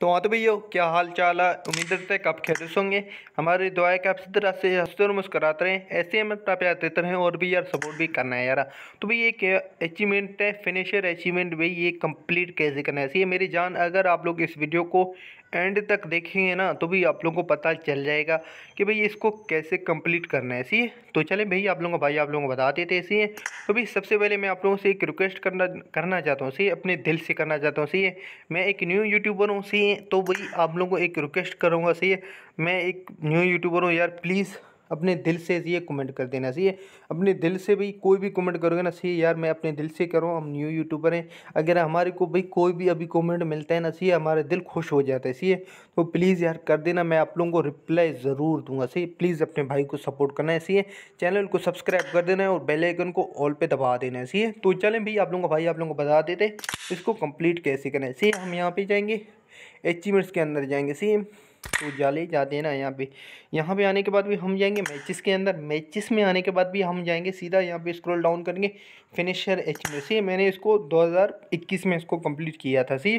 तो हाँ तो भैया क्या हाल चाल है उम्मीद करते हैं कब खैरिस होंगे हमारी दुआएं है कि तरह से हंसते और मुस्कराते रहें ऐसे ही हमें आप याद देते रहें और भी यार सपोर्ट भी करना है यार तो भाई एक अचीवमेंट है फिनिशर अचीवमेंट भाई ये कंप्लीट कैसे करना है ऐसी मेरी जान अगर आप लोग इस वीडियो को एंड तक देखेंगे ना तो भी आप लोगों को पता चल जाएगा कि भाई इसको कैसे कंप्लीट करना है है तो चले भाई आप लोगों को भाई आप लोगों को बता देते है तो भाई सबसे पहले मैं आप लोगों से एक रिक्वेस्ट करना करना चाहता हूँ सी अपने दिल से करना चाहता हूँ है मैं एक न्यू यूट्यूबर हूँ सी तो भाई आप लोगों को एक रिक्वेस्ट करूँगा सी मैं एक न्यू यूट्यूबर हूँ यार प्लीज़ अपने दिल से ये कमेंट कर देना चाहिए अपने दिल से भी कोई भी कमेंट करोगे ना सही यार मैं अपने दिल से कर रहा हूँ हम न्यू यूट्यूबर हैं अगर हमारे को भाई कोई भी अभी कमेंट मिलता है ना चाहिए हमारा दिल खुश हो जाता है चाहिए तो प्लीज़ यार कर देना मैं आप लोगों को रिप्लाई ज़रूर दूंगा सही प्लीज़ अपने भाई को सपोर्ट करना है चाहिए चैनल को सब्सक्राइब कर देना है और बेलाइकन को ऑल पर दबा देना है चाहिए तो चलें भाई आप लोगों को भाई आप लोगों को बता देते इसको कम्प्लीट कैसे करना है सही हम यहाँ पर जाएंगे एचीवमेंट्स के अंदर जाएंगे सही तो जाले जा देना यहाँ पे यहाँ पे आने के बाद भी हम जाएंगे मैचेस के अंदर मैचेस में आने के बाद भी हम जाएंगे सीधा यहाँ पे स्क्रॉल डाउन करेंगे फिनिशर एच में सी मैंने इसको 2021 में इसको कंप्लीट किया था सी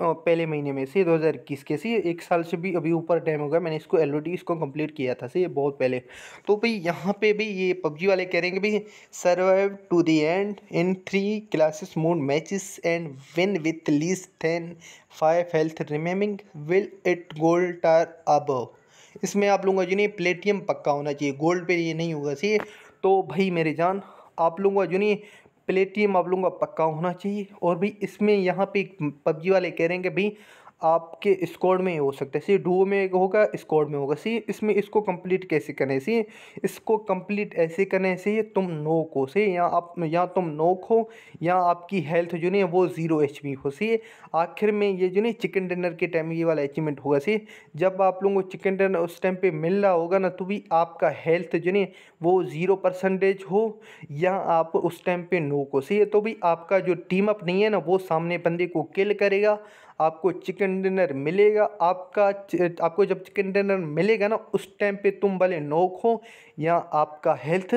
पहले महीने में से 2021 के से एक साल से भी अभी ऊपर टाइम हो गया मैंने इसको ऑलरेडी इसको कंप्लीट किया था से बहुत पहले तो भाई यहाँ पे भी ये पबजी वाले कह रहे हैं कि भाई survive to the end in three classes mode matches and win with less than five health remaining will it gold star अब इसमें आप लोगों का जिन्हें प्लेटियम पक्का होना चाहिए गोल्ड पर ये नहीं होगा सी तो भाई मेरे जान आप लोगों का नहीं प्लेटियम आप लोगों का पक्का होना चाहिए और भी इसमें यहाँ पे पबजी वाले कह रहे हैं कि भाई आपके स्क्वाड में ही हो सकता है सी डू में होगा स्क्वाड में होगा सी इसमें इसको कंप्लीट कैसे करें सी इसको कंप्लीट ऐसे करें सी तुम नोक हो सी या आप या तुम नोक हो या आपकी हेल्थ जो नहीं वो ज़ीरो एच हो सी आखिर में ये जो नहीं चिकन डिनर के टाइम ये वाला अचीवमेंट होगा सी जब आप लोगों को चिकन डिनर उस टाइम पर मिल रहा होगा ना तो भी आपका हेल्थ जो नहीं वो ज़ीरो परसेंटेज हो या आप उस टाइम पर नोक हो सी तो भी आपका जो टीम अप नहीं है ना वो सामने बंदे को किल करेगा आपको चिकन डिनर मिलेगा आपका आपको जब चिकन डिनर मिलेगा ना उस टाइम पे तुम भले नोक हो या आपका हेल्थ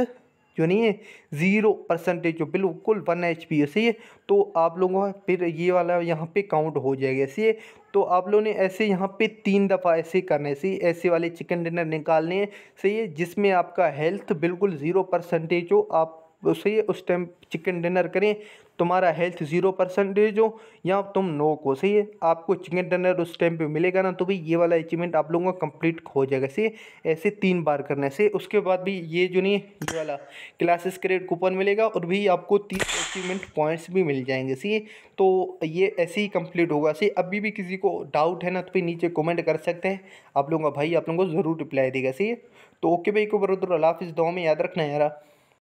जो नहीं है ज़ीरो परसेंटेज जो बिल्कुल वन एच पी सही है तो आप लोगों का फिर ये वाला यहाँ पे काउंट हो जाएगा ऐसे तो आप लोगों ने ऐसे यहाँ पे तीन दफ़ा ऐसे करने से ऐसे वाले चिकन डिनर निकालने हैं सही है जिसमें आपका हेल्थ बिल्कुल ज़ीरो परसेंटेज हो आप वो सही है उस टाइम चिकन डिनर करें तुम्हारा हेल्थ ज़ीरो परसेंटेज हो या तुम नो को सही है आपको चिकन डिनर उस टाइम पे मिलेगा ना तो भी ये वाला अचीवमेंट आप लोगों का कंप्लीट हो जाएगा सही ऐसे तीन बार करने से उसके बाद भी ये जो नहीं ये वाला क्लासेस क्रेड कूपन मिलेगा और भी आपको तीन अचीवमेंट पॉइंट्स भी मिल जाएंगे सही तो ये ऐसे ही कम्प्लीट होगा सही अभी भी किसी को डाउट है ना तो भाई नीचे कॉमेंट कर सकते हैं आप लोगों का भाई आप लोगों को ज़रूर रिप्लाई देगा सही तो ओके भाई को बरदुल्ला हाफिज़ दो में याद रखना यारा